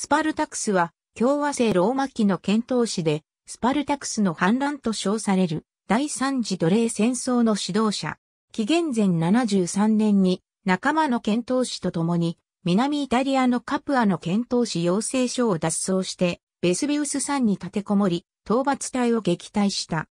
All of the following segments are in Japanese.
スパルタクスは共和制ローマ期の遣唐使で、スパルタクスの反乱と称される第三次奴隷戦争の指導者。紀元前73年に仲間の遣唐使と共に南イタリアのカプアの遣唐使養成所を脱走してベスビウス山に立てこもり討伐隊を撃退した。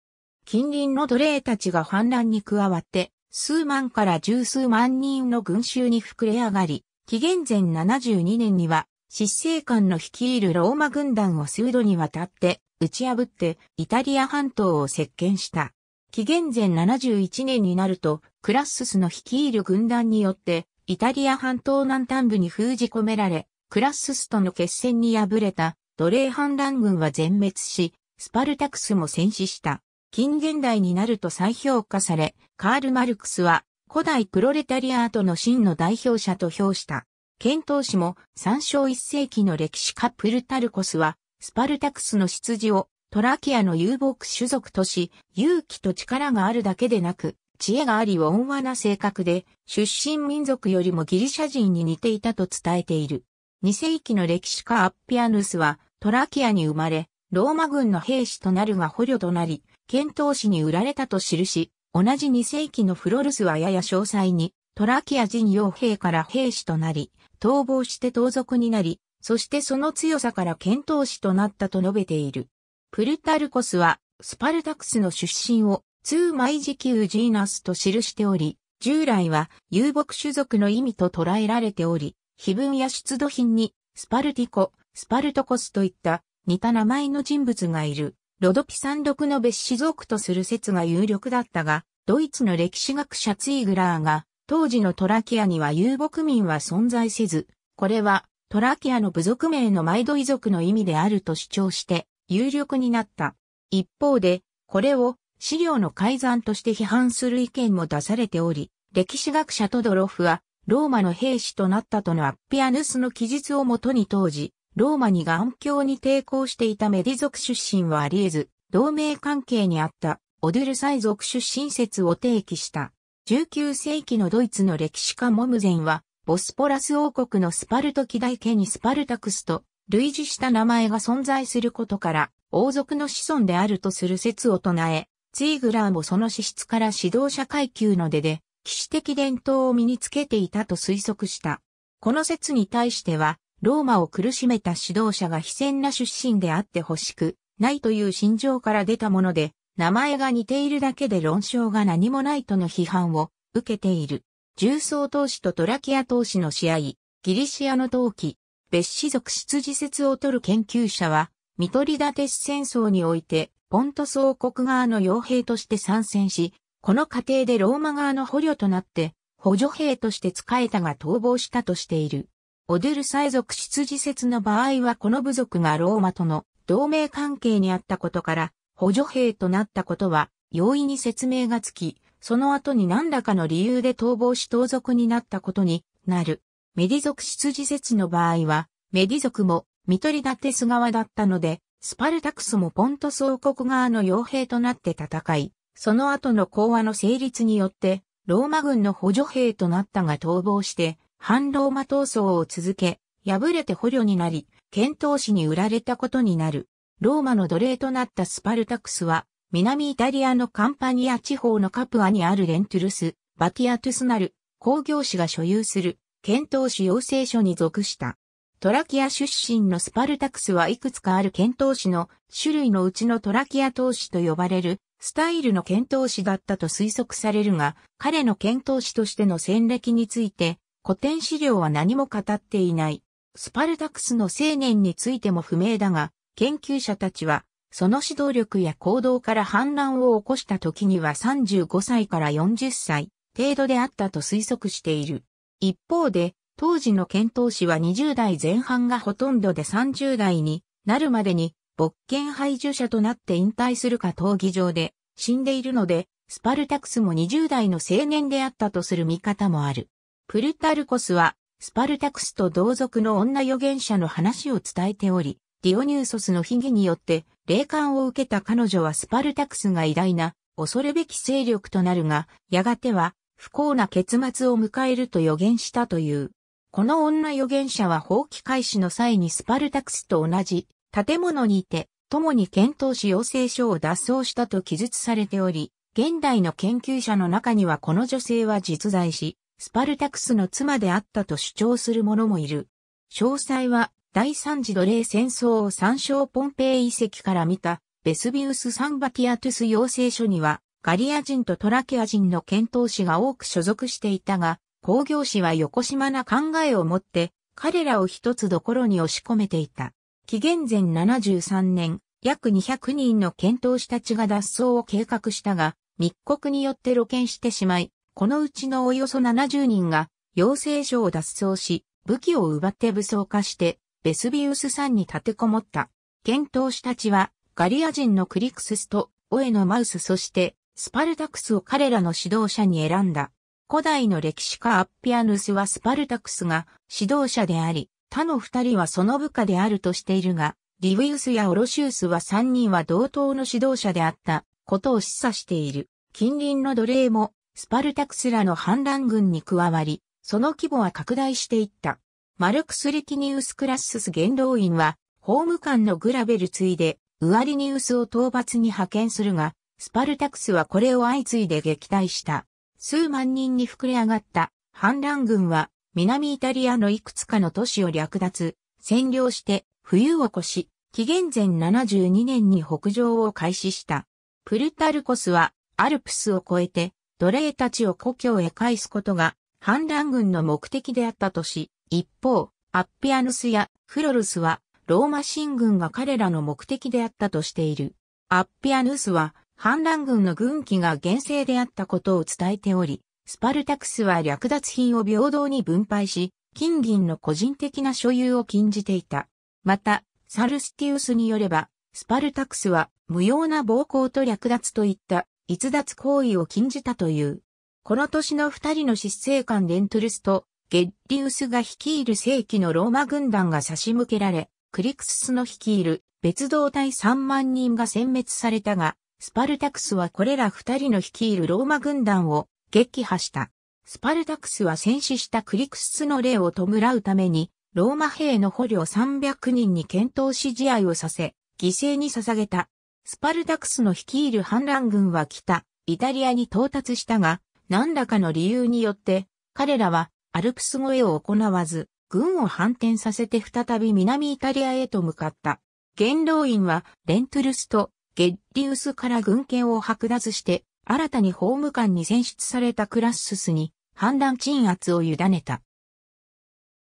近隣の奴隷たちが反乱に加わって数万から十数万人の群衆に膨れ上がり、紀元前72年には執政官の率いるローマ軍団を数度にわたって打ち破ってイタリア半島を接見した。紀元前71年になるとクラッススの率いる軍団によってイタリア半島南端部に封じ込められ、クラッススとの決戦に敗れた奴隷反乱軍は全滅し、スパルタクスも戦死した。近現代になると再評価され、カール・マルクスは古代プロレタリアートの真の代表者と評した。検討士も参照一世紀の歴史家プルタルコスは、スパルタクスの出自をトラキアの遊牧種族とし、勇気と力があるだけでなく、知恵があり温和な性格で、出身民族よりもギリシャ人に似ていたと伝えている。2世紀の歴史家アッピアヌスは、トラキアに生まれ、ローマ軍の兵士となるが捕虜となり、遣唐使に売られたと記し、同じ2世紀のフロルスはやや詳細に、トラキア人傭兵から兵士となり、逃亡して盗賊になり、そしてその強さから剣闘士となったと述べている。プルタルコスは、スパルタクスの出身を、ツーマイジキュージーナスと記しており、従来は遊牧種族の意味と捉えられており、碑文や出土品に、スパルティコ、スパルトコスといった似た名前の人物がいる、ロドピ山クの別種族とする説が有力だったが、ドイツの歴史学者ツイグラーが、当時のトラキアには遊牧民は存在せず、これはトラキアの部族名のマイド遺族の意味であると主張して有力になった。一方で、これを資料の改ざんとして批判する意見も出されており、歴史学者トドロフは、ローマの兵士となったとのアッピアヌスの記述をもとに当時、ローマに眼鏡に抵抗していたメディ族出身はあり得ず、同盟関係にあったオデルサイ族出身説を提起した。19世紀のドイツの歴史家モムゼンは、ボスポラス王国のスパルトキ大家にスパルタクスと類似した名前が存在することから、王族の子孫であるとする説を唱え、ツイグラーもその資質から指導者階級の出で、騎士的伝統を身につけていたと推測した。この説に対しては、ローマを苦しめた指導者が非戦な出身であってほしく、ないという心情から出たもので、名前が似ているだけで論証が何もないとの批判を受けている。重曹投資とトラキア投資の試合、ギリシアの陶器、別子族出自説を取る研究者は、ミトリダテス戦争において、ポントス国側の傭兵として参戦し、この過程でローマ側の捕虜となって、補助兵として使えたが逃亡したとしている。オデルサイ族出自説の場合はこの部族がローマとの同盟関係にあったことから、補助兵となったことは容易に説明がつき、その後に何らかの理由で逃亡し盗賊になったことになる。メディ族出自説の場合は、メディ族もミトリダテス側だったので、スパルタクスもポントス国側の傭兵となって戦い、その後の講和の成立によって、ローマ軍の補助兵となったが逃亡して、反ローマ闘争を続け、敗れて捕虜になり、検討士に売られたことになる。ローマの奴隷となったスパルタクスは、南イタリアのカンパニア地方のカプアにあるレントゥルス、バティアトゥスナル、工業士が所有する検討士養成所に属した。トラキア出身のスパルタクスはいくつかある検討士の種類のうちのトラキア投資と呼ばれるスタイルの検討士だったと推測されるが、彼の検討士としての戦歴について古典資料は何も語っていない。スパルタクスの青年についても不明だが、研究者たちは、その指導力や行動から反乱を起こした時には35歳から40歳程度であったと推測している。一方で、当時の遣唐使は20代前半がほとんどで30代になるまでに、勃権排除者となって引退するか闘技場で死んでいるので、スパルタクスも20代の青年であったとする見方もある。プルタルコスは、スパルタクスと同族の女預言者の話を伝えており、ディオニューソスの悲劇によって霊感を受けた彼女はスパルタクスが偉大な恐るべき勢力となるが、やがては不幸な結末を迎えると予言したという。この女予言者は放棄開始の際にスパルタクスと同じ建物にいて、共に検討し要請書を脱走したと記述されており、現代の研究者の中にはこの女性は実在し、スパルタクスの妻であったと主張する者もいる。詳細は第三次奴隷戦争を参照ポンペイ遺跡から見た、ベスビウス・サンバティアトゥス養成所には、ガリア人とトラキア人の遣唐使が多く所属していたが、工業士は横島な考えを持って、彼らを一つどころに押し込めていた。紀元前73年、約200人の遣唐使たちが脱走を計画したが、密告によって露見してしまい、このうちのおよそ70人が、養成所を脱走し、武器を奪って武装化して、ベスビウス山に立てこもった。剣討士たちは、ガリア人のクリクススと、オエノマウスそして、スパルタクスを彼らの指導者に選んだ。古代の歴史家アッピアヌスはスパルタクスが指導者であり、他の二人はその部下であるとしているが、リウィウスやオロシウスは三人は同等の指導者であったことを示唆している。近隣の奴隷もスパルタクスらの反乱軍に加わり、その規模は拡大していった。マルクス・リキニウス・クラッスス元老院は、法務官のグラベル継いで、ウアリニウスを討伐に派遣するが、スパルタクスはこれを相次いで撃退した。数万人に膨れ上がった反乱軍は、南イタリアのいくつかの都市を略奪、占領して、冬を越し、紀元前72年に北上を開始した。プルタルコスは、アルプスを越えて、奴隷たちを故郷へ返すことが反乱軍の目的であったとし、一方、アッピアヌスやフロルスはローマ進軍が彼らの目的であったとしている。アッピアヌスは反乱軍の軍旗が厳正であったことを伝えており、スパルタクスは略奪品を平等に分配し、金銀の個人的な所有を禁じていた。また、サルスティウスによれば、スパルタクスは無用な暴行と略奪といった逸脱行為を禁じたという。この年の二人の執政官デントルスとゲッリウスが率いる正規のローマ軍団が差し向けられ、クリクススの率いる別動隊3万人が殲滅されたが、スパルタクスはこれら二人の率いるローマ軍団を撃破した。スパルタクスは戦死したクリクスの霊を弔うために、ローマ兵の捕虜300人に検討し試合をさせ、犠牲に捧げた。スパルタクスの率いる反乱軍は北、イタリアに到達したが、何らかの理由によって、彼らはアルプス越えを行わず、軍を反転させて再び南イタリアへと向かった。元老院はレントゥルスとゲッリウスから軍権を剥奪して、新たに法務官に選出されたクラッススに反乱鎮圧を委ねた。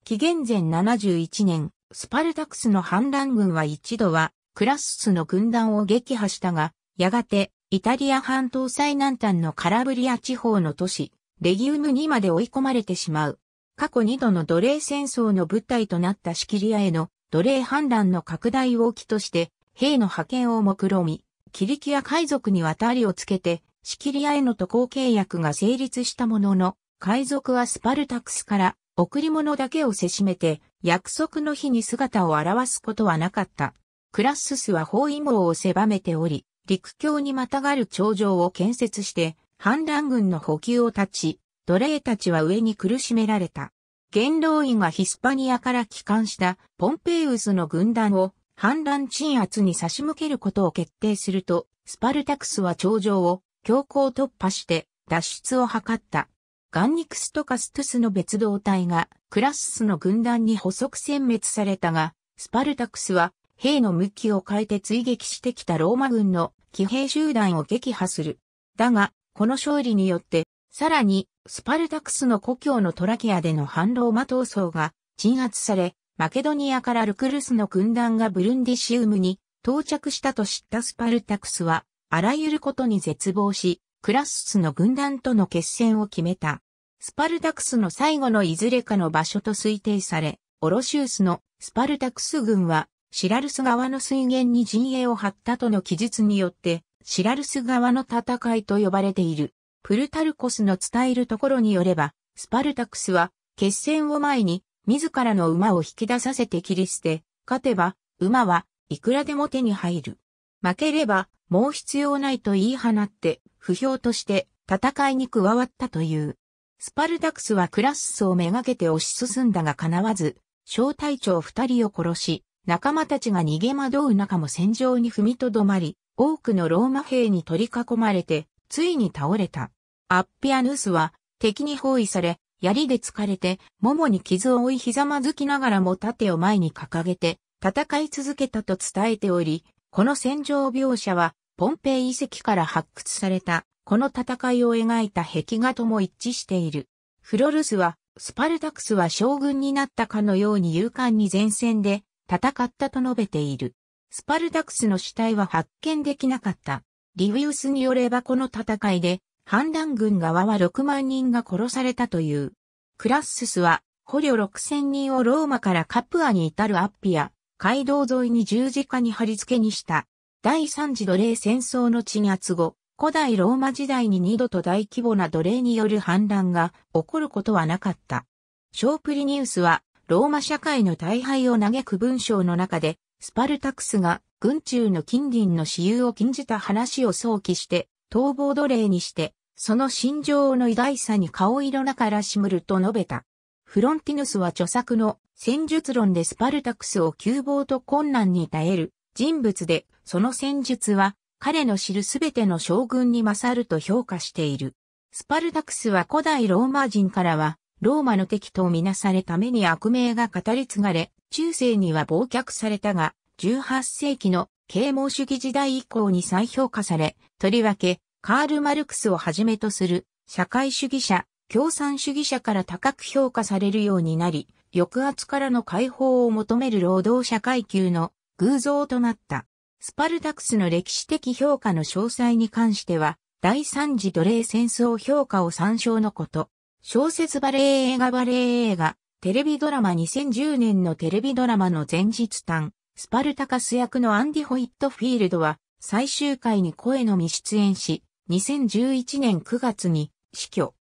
紀元前71年、スパルタクスの反乱軍は一度はクラッススの軍団を撃破したが、やがてイタリア半島最南端のカラブリア地方の都市、レギウムにまで追い込まれてしまう。過去2度の奴隷戦争の舞台となったシキリアへの奴隷反乱の拡大を起として、兵の派遣を目論み、キリキア海賊に渡りをつけて、シキリアへの渡航契約が成立したものの、海賊はスパルタクスから贈り物だけをせしめて、約束の日に姿を現すことはなかった。クラッススは包囲網を狭めており、陸橋にまたがる頂上を建設して、反乱軍の補給を断ち、奴隷たちは上に苦しめられた。元老院がヒスパニアから帰還したポンペイウスの軍団を反乱鎮圧に差し向けることを決定すると、スパルタクスは頂上を強行突破して脱出を図った。ガンニクスとカストゥスの別動隊がクラススの軍団に捕捉殲滅されたが、スパルタクスは兵の向きを変えて追撃してきたローマ軍の騎兵集団を撃破する。だが、この勝利によって、さらに、スパルタクスの故郷のトラキアでの反ローマ闘争が鎮圧され、マケドニアからルクルスの軍団がブルンディシウムに到着したと知ったスパルタクスは、あらゆることに絶望し、クラススの軍団との決戦を決めた。スパルタクスの最後のいずれかの場所と推定され、オロシウスのスパルタクス軍はシラルス川の水源に陣営を張ったとの記述によって、シラルス川の戦いと呼ばれている。プルタルコスの伝えるところによれば、スパルタクスは、決戦を前に、自らの馬を引き出させて切り捨て、勝てば、馬はいくらでも手に入る。負ければ、もう必要ないと言い放って、不評として戦いに加わったという。スパルタクスはクラッスをめがけて押し進んだが叶わず、小隊長二人を殺し、仲間たちが逃げ惑う中も戦場に踏みとどまり、多くのローマ兵に取り囲まれて、ついに倒れた。アッピアヌスは敵に包囲され、槍で疲れて、桃に傷を負いひざまずきながらも盾を前に掲げて、戦い続けたと伝えており、この戦場描写は、ポンペイ遺跡から発掘された、この戦いを描いた壁画とも一致している。フロルスは、スパルタクスは将軍になったかのように勇敢に前線で戦ったと述べている。スパルタクスの死体は発見できなかった。リウィウスによればこの戦いで、反乱軍側は6万人が殺されたという。クラッススは、捕虜6000人をローマからカプアに至るアッピア、街道沿いに十字架に貼り付けにした。第三次奴隷戦争の鎮圧後、古代ローマ時代に二度と大規模な奴隷による反乱が起こることはなかった。ショープリニウスはローマ社会の大敗を嘆く文章の中で、スパルタクスが軍中の近隣の私有を禁じた話を想起して、逃亡奴隷にして、その心情の偉大さに顔色なからしむると述べた。フロンティヌスは著作の戦術論でスパルタクスを窮乏と困難に耐える人物で、その戦術は彼の知るすべての将軍に勝ると評価している。スパルタクスは古代ローマ人からはローマの敵とみなされために悪名が語り継がれ、中世には忘却されたが、18世紀の啓蒙主義時代以降に再評価され、とりわけ、カール・マルクスをはじめとする社会主義者、共産主義者から高く評価されるようになり、抑圧からの解放を求める労働者階級の偶像となった。スパルタクスの歴史的評価の詳細に関しては、第三次奴隷戦争評価を参照のこと。小説バレエ映画バレエ映画、テレビドラマ2010年のテレビドラマの前日短、スパルタカス役のアンディ・ホイットフィールドは、最終回に声のみ出演し、2011年9月に死去。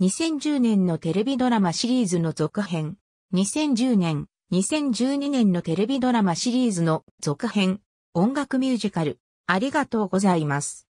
2010年のテレビドラマシリーズの続編、2010年、2012年のテレビドラマシリーズの続編、音楽ミュージカル、ありがとうございます。